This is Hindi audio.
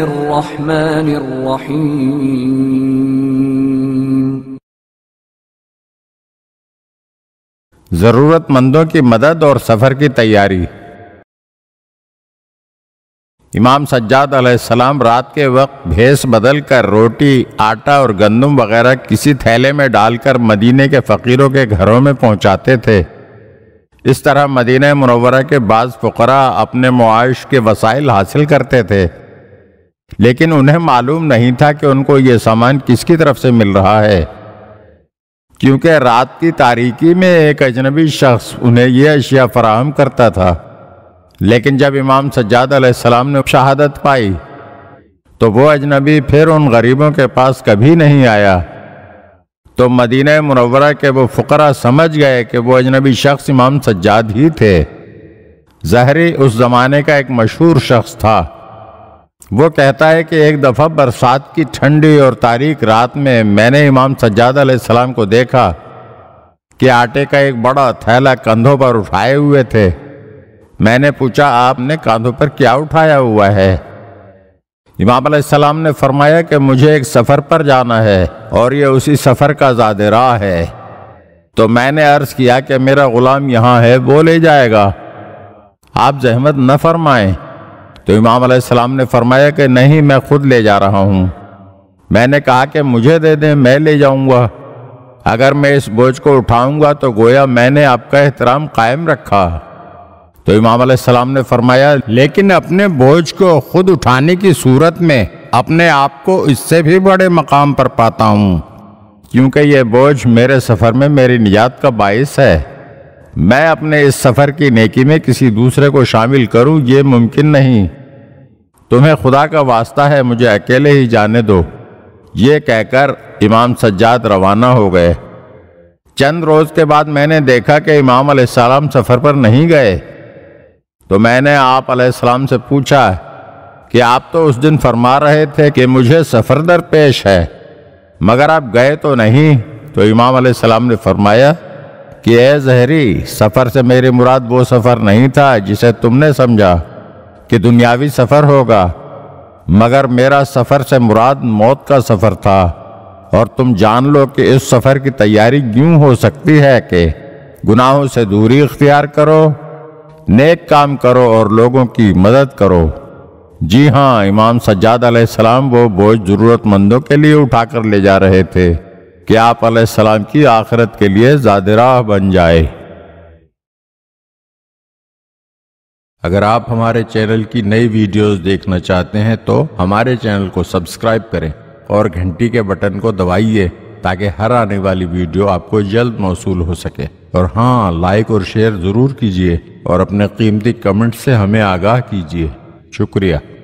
الرحيم जरूरतमंदों की मदद और सफर की तैयारी इमाम सज्जाद सलाम रात के वक्त भेस बदल कर रोटी आटा और गंदम वगैरह किसी थैले में डालकर मदीने के फ़कीरों के घरों में पहुंचाते थे इस तरह मदीन मनवरा के बाद फ़करा अपने मुआश के वसाइल हासिल करते थे लेकिन उन्हें मालूम नहीं था कि उनको ये सामान किसकी तरफ से मिल रहा है क्योंकि रात की तारीकी में एक अजनबी शख्स उन्हें यह अशिया फराहम करता था लेकिन जब इमाम सज्जाद सलाम ने शहादत पाई तो वो अजनबी फिर उन गरीबों के पास कभी नहीं आया तो मदीना मनवरा के वो फ़करा समझ गए कि वो अजनबी शख्स इमाम सज्जाद ही थे जहरी उस ज़माने का एक मशहूर शख्स था वो कहता है कि एक दफ़ा बरसात की ठंडी और तारीख रात में मैंने इमाम सज्जाद सलाम को देखा कि आटे का एक बड़ा थैला कंधों पर उठाए हुए थे मैंने पूछा आपने कंधों पर क्या उठाया हुआ है इमाम सलाम ने फरमाया कि मुझे एक सफ़र पर जाना है और ये उसी सफ़र का ज़ाद राह है तो मैंने अर्ज़ किया कि मेरा ग़ुलाम यहाँ है वो ले जाएगा आप जहमत न फरमाएं तो इमाम सलाम ने फरमाया कि नहीं मैं खुद ले जा रहा हूँ मैंने कहा कि मुझे दे दें मैं ले जाऊँगा अगर मैं इस बोझ को उठाऊँगा तो गोया मैंने आपका एहतराम कायम रखा तो इमाम सलाम ने फरमाया लेकिन अपने बोझ को खुद उठाने की सूरत में अपने आप को इससे भी बड़े मकाम पर पाता हूँ क्योंकि यह बोझ मेरे सफ़र में मेरी निजात का बायस है मैं अपने इस सफ़र की नेकी में किसी दूसरे को शामिल करूँ ये मुमकिन नहीं तुम्हें खुदा का वास्ता है मुझे अकेले ही जाने दो ये कहकर इमाम सज्जाद रवाना हो गए चंद रोज़ के बाद मैंने देखा कि इमाम सफ़र पर नहीं गए तो मैंने आप आपलाम से पूछा कि आप तो उस दिन फरमा रहे थे कि मुझे सफ़र दरपेश है मगर आप गए तो नहीं तो इमाम सलाम ने फरमाया कि ए जहरी सफ़र से मेरी मुराद वो सफ़र नहीं था जिसे तुमने समझा कि दुनियावी सफ़र होगा मगर मेरा सफ़र से मुराद मौत का सफ़र था और तुम जान लो कि इस सफ़र की तैयारी क्यों हो सकती है कि गुनाहों से दूरी इख्तियार करो नेक काम करो और लोगों की मदद करो जी हाँ इमाम सज्जाद सलाम वो बोझ ज़रूरतमंदों के लिए उठाकर ले जा रहे थे कि आप सलाम की आखिरत के लिए जादराह बन जाए अगर आप हमारे चैनल की नई वीडियोस देखना चाहते हैं तो हमारे चैनल को सब्सक्राइब करें और घंटी के बटन को दबाइए ताकि हर आने वाली वीडियो आपको जल्द मौसू हो सके और हाँ लाइक और शेयर ज़रूर कीजिए और अपने कीमती कमेंट से हमें आगाह कीजिए शुक्रिया